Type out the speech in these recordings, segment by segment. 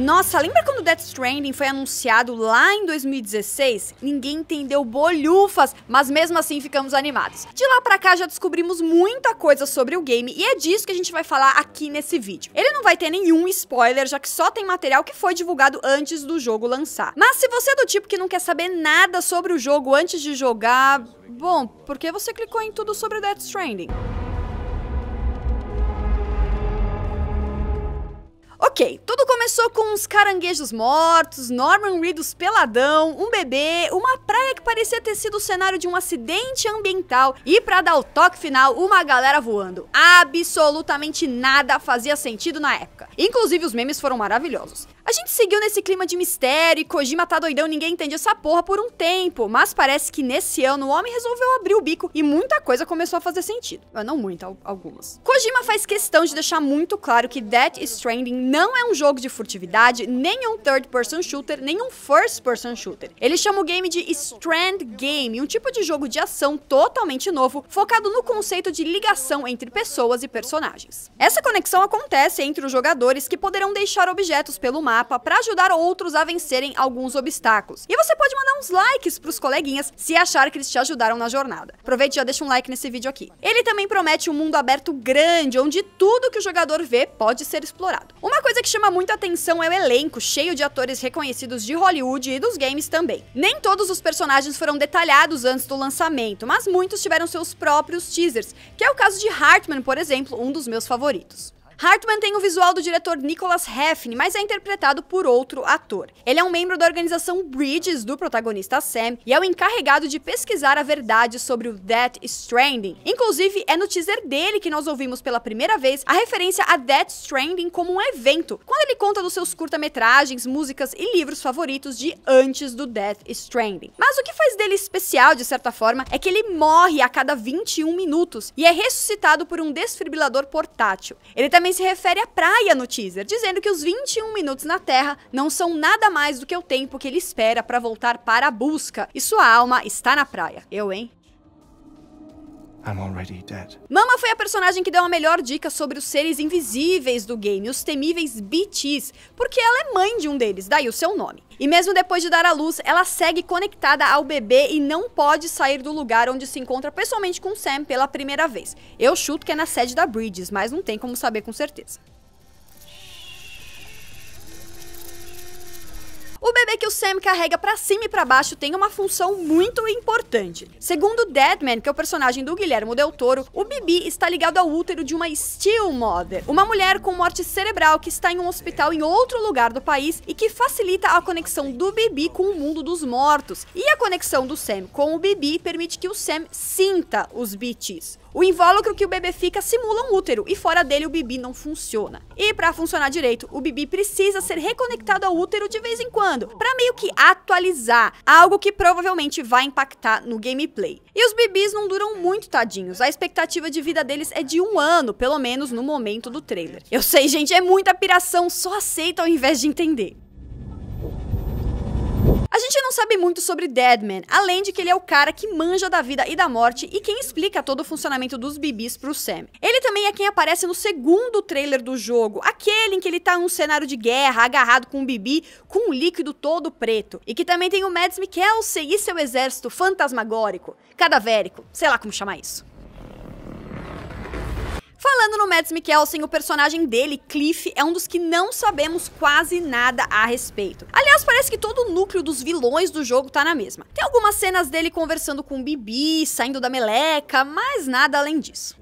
Nossa, lembra quando Death Stranding foi anunciado lá em 2016? Ninguém entendeu bolhufas, mas mesmo assim ficamos animados. De lá pra cá já descobrimos muita coisa sobre o game e é disso que a gente vai falar aqui nesse vídeo. Ele não vai ter nenhum spoiler, já que só tem material que foi divulgado antes do jogo lançar. Mas se você é do tipo que não quer saber nada sobre o jogo antes de jogar, bom, por que você clicou em tudo sobre Death Stranding? Ok, tudo começou com uns caranguejos mortos, Norman Reedus peladão, um bebê, uma praia que parecia ter sido o cenário de um acidente ambiental e para dar o toque final, uma galera voando. Absolutamente nada fazia sentido na época. Inclusive os memes foram maravilhosos. A gente seguiu nesse clima de mistério e Kojima tá doidão, ninguém entende essa porra por um tempo, mas parece que nesse ano o homem resolveu abrir o bico e muita coisa começou a fazer sentido. Ah, não muita, algumas. Kojima faz questão de deixar muito claro que Death Stranding não é um jogo de furtividade, nem é um third person shooter, nem um first person shooter. Ele chama o game de Strand Game, um tipo de jogo de ação totalmente novo, focado no conceito de ligação entre pessoas e personagens. Essa conexão acontece entre os jogadores que poderão deixar objetos pelo mapa para ajudar outros a vencerem alguns obstáculos. E você pode mandar uns likes para os coleguinhas se achar que eles te ajudaram na jornada. Aproveite e já deixa um like nesse vídeo aqui. Ele também promete um mundo aberto grande, onde tudo que o jogador vê pode ser explorado. Uma uma coisa que chama muito atenção é o elenco, cheio de atores reconhecidos de Hollywood e dos games também. Nem todos os personagens foram detalhados antes do lançamento, mas muitos tiveram seus próprios teasers, que é o caso de Hartman, por exemplo, um dos meus favoritos. Hartman tem o visual do diretor Nicholas Heffner, mas é interpretado por outro ator. Ele é um membro da organização Bridges do protagonista Sam e é o encarregado de pesquisar a verdade sobre o Death Stranding. Inclusive, é no teaser dele que nós ouvimos pela primeira vez a referência a Death Stranding como um evento, quando ele conta dos seus curta-metragens, músicas e livros favoritos de antes do Death Stranding. Mas o que faz dele especial, de certa forma, é que ele morre a cada 21 minutos e é ressuscitado por um desfibrilador portátil. Ele também também se refere à praia no teaser, dizendo que os 21 minutos na Terra não são nada mais do que o tempo que ele espera para voltar para a busca e sua alma está na praia. Eu, hein? Mama foi a personagem que deu a melhor dica sobre os seres invisíveis do game, os temíveis BTs, porque ela é mãe de um deles, daí o seu nome. E mesmo depois de dar à luz, ela segue conectada ao bebê e não pode sair do lugar onde se encontra pessoalmente com Sam pela primeira vez. Eu chuto que é na sede da Bridges, mas não tem como saber com certeza. O bebê que o Sam carrega para cima e para baixo tem uma função muito importante. Segundo Deadman, que é o personagem do Guilhermo Del Toro, o Bibi está ligado ao útero de uma steel mother, uma mulher com morte cerebral que está em um hospital em outro lugar do país e que facilita a conexão do Bibi com o mundo dos mortos. E a conexão do Sam com o Bibi permite que o Sam sinta os beats. O invólucro que o bebê fica simula um útero e fora dele o bibi não funciona. E para funcionar direito, o bibi precisa ser reconectado ao útero de vez em quando, para meio que atualizar, algo que provavelmente vai impactar no gameplay. E os bibis não duram muito tadinhos, a expectativa de vida deles é de um ano, pelo menos no momento do trailer. Eu sei, gente, é muita piração, só aceita ao invés de entender gente não sabe muito sobre Deadman, além de que ele é o cara que manja da vida e da morte e quem explica todo o funcionamento dos bibis pro Sam. Ele também é quem aparece no segundo trailer do jogo, aquele em que ele tá num cenário de guerra, agarrado com um bibi, com um líquido todo preto. E que também tem o Mads Mikkelsen e seu exército fantasmagórico, cadavérico, sei lá como chamar isso. Mads Mikkelsen, o personagem dele, Cliff, é um dos que não sabemos quase nada a respeito. Aliás, parece que todo o núcleo dos vilões do jogo tá na mesma. Tem algumas cenas dele conversando com o Bibi, saindo da meleca, mas nada além disso.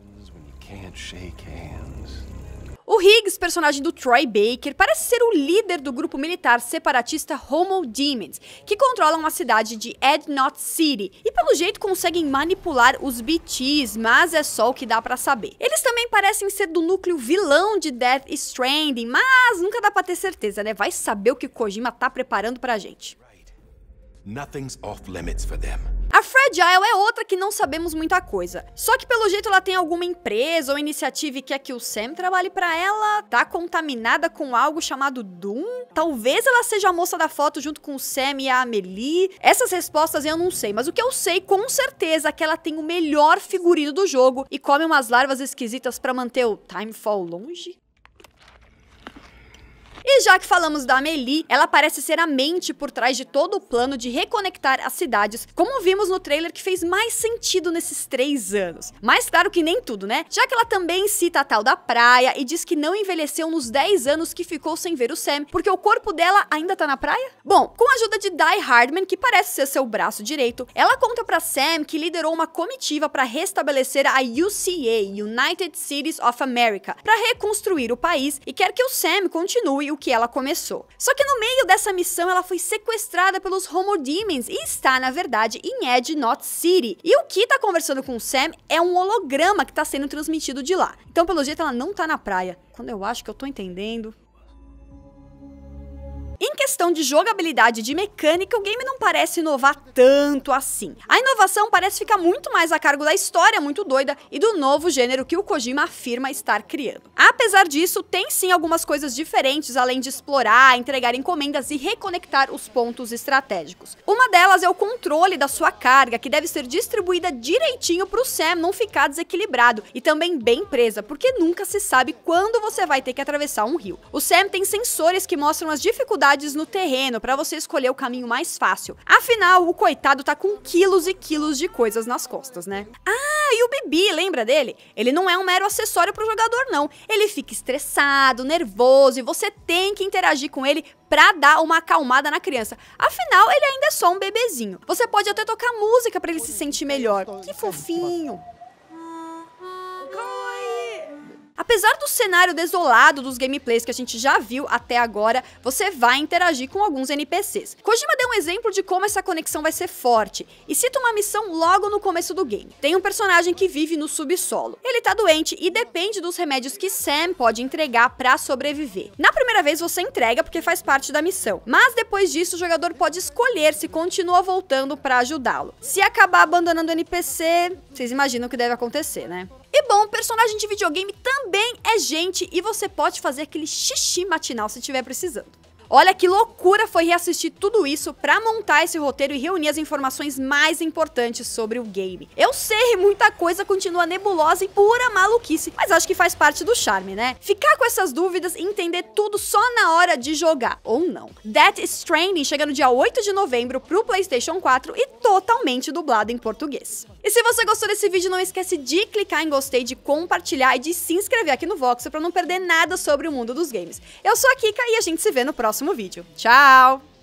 O Higgs, personagem do Troy Baker, parece ser o líder do grupo militar separatista Homo Demons, que controlam a cidade de Ednot City e pelo jeito conseguem manipular os BTs, mas é só o que dá para saber. Eles também parecem ser do núcleo vilão de Death Stranding, mas nunca dá para ter certeza, né? Vai saber o que Kojima tá preparando pra gente. Right. Nothing's off limits for them. A Fragile é outra que não sabemos muita coisa. Só que pelo jeito ela tem alguma empresa ou iniciativa e quer que o Sam trabalhe para ela, tá contaminada com algo chamado Doom? Talvez ela seja a moça da foto junto com o Sam e a Amelie. Essas respostas eu não sei, mas o que eu sei com certeza é que ela tem o melhor figurino do jogo e come umas larvas esquisitas para manter o Timefall longe. E já que falamos da Amelie, ela parece ser a mente por trás de todo o plano de reconectar as cidades, como vimos no trailer que fez mais sentido nesses três anos. Mas claro que nem tudo, né? Já que ela também cita a tal da praia e diz que não envelheceu nos 10 anos que ficou sem ver o Sam, porque o corpo dela ainda tá na praia? Bom, com a ajuda de Die Hardman, que parece ser seu braço direito, ela conta para Sam que liderou uma comitiva para restabelecer a UCA, United Cities of America, para reconstruir o país e quer que o Sam continue o que ela começou. Só que no meio dessa missão ela foi sequestrada pelos Demons e está, na verdade, em Edge Not City. E o que está conversando com o Sam é um holograma que está sendo transmitido de lá. Então, pelo jeito, ela não está na praia. Quando eu acho que eu estou entendendo, questão de jogabilidade e de mecânica, o game não parece inovar tanto assim. A inovação parece ficar muito mais a cargo da história muito doida e do novo gênero que o Kojima afirma estar criando. Apesar disso, tem sim algumas coisas diferentes, além de explorar, entregar encomendas e reconectar os pontos estratégicos. Uma delas é o controle da sua carga, que deve ser distribuída direitinho para o Sam não ficar desequilibrado e também bem presa, porque nunca se sabe quando você vai ter que atravessar um rio. O Sam tem sensores que mostram as dificuldades no terreno para você escolher o caminho mais fácil. Afinal, o coitado tá com quilos e quilos de coisas nas costas, né? Ah, e o Bibi, lembra dele? Ele não é um mero acessório pro jogador, não. Ele fica estressado, nervoso e você tem que interagir com ele pra dar uma acalmada na criança. Afinal, ele ainda é só um bebezinho. Você pode até tocar música para ele se sentir melhor. Que fofinho! Apesar do cenário desolado dos gameplays que a gente já viu até agora, você vai interagir com alguns NPCs. Kojima deu um exemplo de como essa conexão vai ser forte, e cita uma missão logo no começo do game. Tem um personagem que vive no subsolo. Ele tá doente e depende dos remédios que Sam pode entregar para sobreviver. Na primeira vez você entrega porque faz parte da missão, mas depois disso o jogador pode escolher se continua voltando para ajudá-lo. Se acabar abandonando o NPC, vocês imaginam o que deve acontecer, né? E é bom, personagem de videogame também é gente e você pode fazer aquele xixi matinal se tiver precisando. Olha que loucura foi reassistir tudo isso para montar esse roteiro e reunir as informações mais importantes sobre o game. Eu sei, muita coisa continua nebulosa e pura maluquice, mas acho que faz parte do charme, né? Ficar com essas dúvidas e entender tudo só na hora de jogar, ou não. Death Stranding chega no dia 8 de novembro pro PlayStation 4 e totalmente dublado em português. E se você gostou desse vídeo, não esquece de clicar em gostei, de compartilhar e de se inscrever aqui no Vox para não perder nada sobre o mundo dos games. Eu sou a Kika e a gente se vê no próximo próximo vídeo. Tchau!